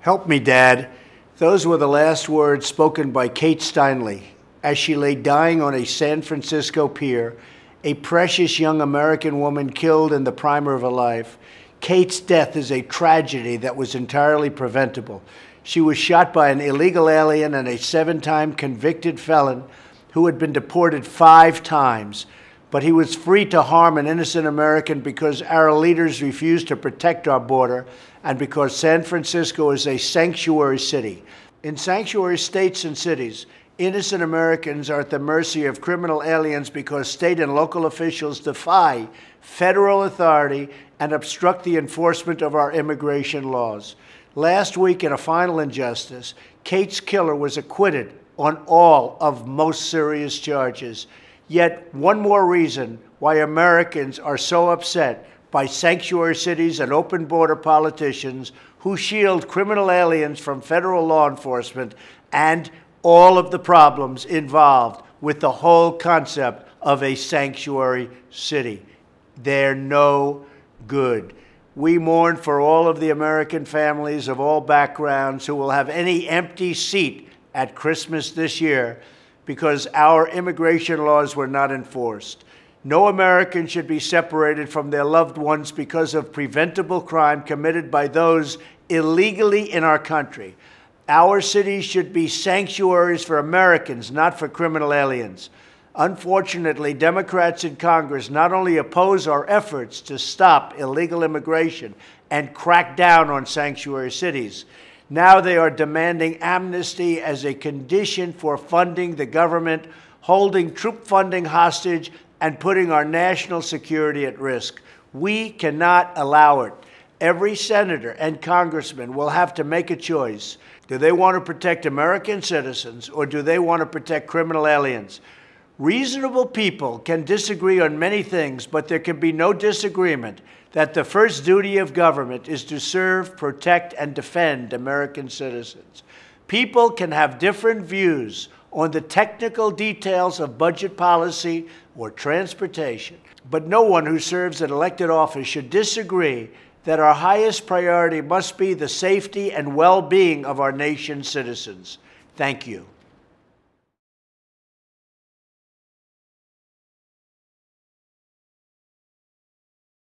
Help me, Dad. Those were the last words spoken by Kate Steinle as she lay dying on a San Francisco pier, a precious young American woman killed in the primer of her life. Kate's death is a tragedy that was entirely preventable. She was shot by an illegal alien and a seven time convicted felon who had been deported five times but he was free to harm an innocent American because our leaders refused to protect our border and because San Francisco is a sanctuary city. In sanctuary states and cities, innocent Americans are at the mercy of criminal aliens because state and local officials defy federal authority and obstruct the enforcement of our immigration laws. Last week, in a final injustice, Kate's killer was acquitted on all of most serious charges. Yet, one more reason why Americans are so upset by sanctuary cities and open border politicians who shield criminal aliens from federal law enforcement and all of the problems involved with the whole concept of a sanctuary city. They're no good. We mourn for all of the American families of all backgrounds who will have any empty seat at Christmas this year because our immigration laws were not enforced. No American should be separated from their loved ones because of preventable crime committed by those illegally in our country. Our cities should be sanctuaries for Americans, not for criminal aliens. Unfortunately, Democrats in Congress not only oppose our efforts to stop illegal immigration and crack down on sanctuary cities, now they are demanding amnesty as a condition for funding the government, holding troop funding hostage, and putting our national security at risk. We cannot allow it. Every senator and congressman will have to make a choice. Do they want to protect American citizens or do they want to protect criminal aliens? Reasonable people can disagree on many things, but there can be no disagreement that the first duty of government is to serve, protect, and defend American citizens. People can have different views on the technical details of budget policy or transportation, but no one who serves an elected office should disagree that our highest priority must be the safety and well being of our nation's citizens. Thank you.